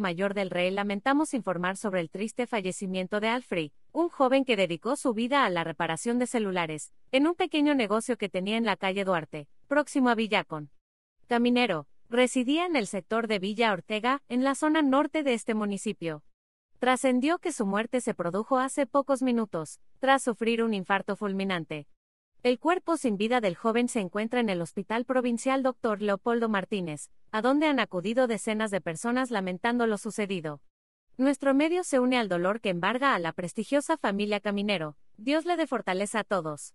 mayor del rey lamentamos informar sobre el triste fallecimiento de Alfrey, un joven que dedicó su vida a la reparación de celulares, en un pequeño negocio que tenía en la calle Duarte, próximo a Villacón. Caminero, residía en el sector de Villa Ortega, en la zona norte de este municipio. Trascendió que su muerte se produjo hace pocos minutos, tras sufrir un infarto fulminante, el cuerpo sin vida del joven se encuentra en el Hospital Provincial Dr. Leopoldo Martínez, a donde han acudido decenas de personas lamentando lo sucedido. Nuestro medio se une al dolor que embarga a la prestigiosa familia Caminero. Dios le dé fortaleza a todos.